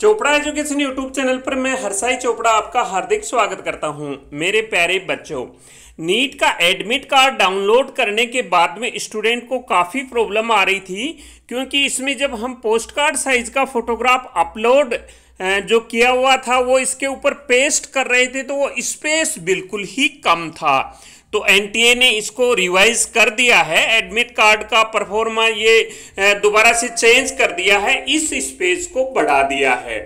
Chopra education YouTube channel पर मैं हरसाई चोपड़ा आपका हार्दिक स्वागत करता हूं मेरे प्यारे बच्चों नीट का एडमिट कार्ड डाउनलोड करने के बाद में स्टूडेंट को काफ़ी प्रॉब्लम आ रही थी क्योंकि इसमें जब हम पोस्ट कार्ड साइज का फोटोग्राफ अपलोड जो किया हुआ था वो इसके ऊपर पेस्ट कर रहे थे तो वो स्पेस बिल्कुल ही कम था तो एनटीए ने इसको रिवाइज कर दिया है एडमिट कार्ड का परफॉर्मा ये दोबारा से चेंज कर दिया है इस स्पेस को बढ़ा दिया है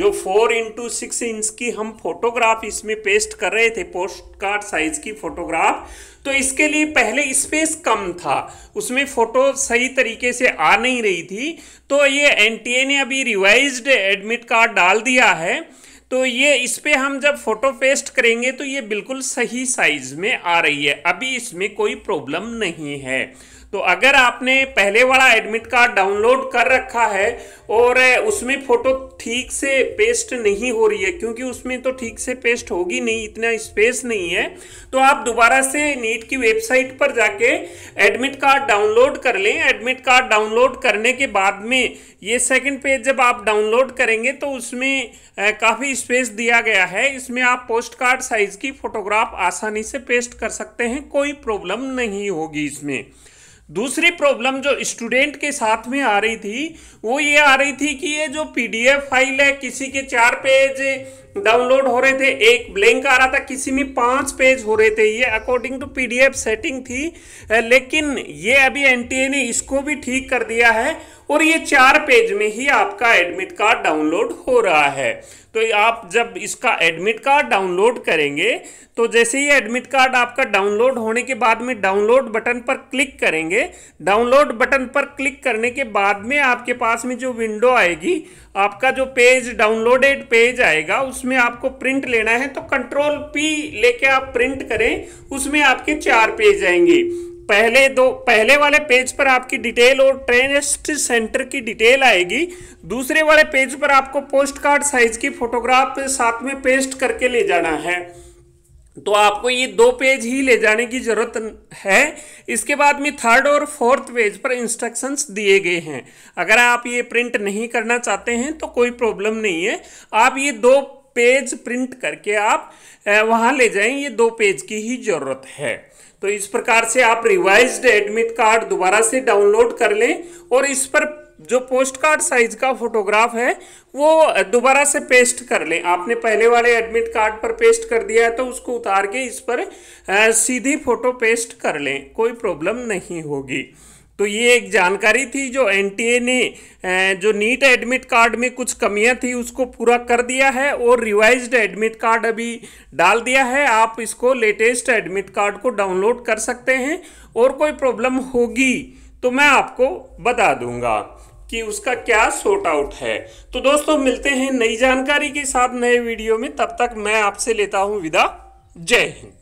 जो फोर इंटू सिक्स इंच की हम फोटोग्राफ इसमें पेस्ट कर रहे थे पोस्ट कार्ड साइज की फोटोग्राफ तो इसके लिए पहले स्पेस कम था उसमें फोटो सही तरीके से आ नहीं रही थी तो ये एनटीए ने अभी रिवाइज्ड एडमिट कार्ड डाल दिया है तो ये इस पर हम जब फोटो पेस्ट करेंगे तो ये बिल्कुल सही साइज में आ रही है अभी इसमें कोई प्रॉब्लम नहीं है तो अगर आपने पहले वाला एडमिट कार्ड डाउनलोड कर रखा है और उसमें फोटो ठीक से पेस्ट नहीं हो रही है क्योंकि उसमें तो ठीक से पेस्ट होगी नहीं इतना स्पेस नहीं है तो आप दोबारा से नीट की वेबसाइट पर जाके एडमिट कार्ड डाउनलोड कर लें एडमिट कार्ड डाउनलोड करने के बाद में ये सेकंड पेज जब आप डाउनलोड करेंगे तो उसमें काफ़ी स्पेस दिया गया है इसमें आप पोस्ट कार्ड साइज़ की फ़ोटोग्राफ आसानी से पेस्ट कर सकते हैं कोई प्रॉब्लम नहीं होगी इसमें दूसरी प्रॉब्लम जो स्टूडेंट के साथ में आ रही थी वो ये आ रही थी कि ये जो पीडीएफ फाइल है किसी के चार पेज डाउनलोड हो रहे थे एक ब्लैंक आ रहा था किसी में पांच पेज हो रहे थे ये अकॉर्डिंग टू पीडीएफ सेटिंग थी लेकिन ये अभी एनटीए ने e इसको भी ठीक कर दिया है और ये चार पेज में ही आपका एडमिट कार्ड डाउनलोड हो रहा है तो आप जब इसका एडमिट कार्ड डाउनलोड करेंगे तो जैसे ही एडमिट कार्ड आपका डाउनलोड होने के बाद में डाउनलोड बटन पर क्लिक करेंगे डाउनलोड बटन पर क्लिक करने के बाद में आपके पास में जो विंडो आएगी आपका जो पेज डाउनलोडेड पेज आएगा उसमें आपको प्रिंट लेना है तो कंट्रोल पी लेके आप प्रिंट करें उसमें आपके चार पेज आएंगे पहले दो पहले वाले पेज पर आपकी डिटेल और ट्रेन सेंटर की डिटेल आएगी दूसरे वाले पेज पर आपको पोस्ट कार्ड साइज की फोटोग्राफ साथ में पेस्ट करके ले जाना है तो आपको ये दो पेज ही ले जाने की ज़रूरत है इसके बाद में थर्ड और फोर्थ पेज पर इंस्ट्रक्शंस दिए गए हैं अगर आप ये प्रिंट नहीं करना चाहते हैं तो कोई प्रॉब्लम नहीं है आप ये दो पेज प्रिंट करके आप वहाँ ले जाएं ये दो पेज की ही ज़रूरत है तो इस प्रकार से आप रिवाइज्ड एडमिट कार्ड दोबारा से डाउनलोड कर लें और इस पर जो पोस्ट कार्ड साइज का फोटोग्राफ है वो दोबारा से पेस्ट कर लें आपने पहले वाले एडमिट कार्ड पर पेस्ट कर दिया है तो उसको उतार के इस पर सीधी फोटो पेस्ट कर लें कोई प्रॉब्लम नहीं होगी तो ये एक जानकारी थी जो एनटीए ने जो नीट एडमिट कार्ड में कुछ कमियां थी उसको पूरा कर दिया है और रिवाइज्ड एडमिट कार्ड अभी डाल दिया है आप इसको लेटेस्ट एडमिट कार्ड को डाउनलोड कर सकते हैं और कोई प्रॉब्लम होगी तो मैं आपको बता दूंगा कि उसका क्या सॉर्ट आउट है तो दोस्तों मिलते हैं नई जानकारी के साथ नए वीडियो में तब तक मैं आपसे लेता हूँ विदा जय हिंद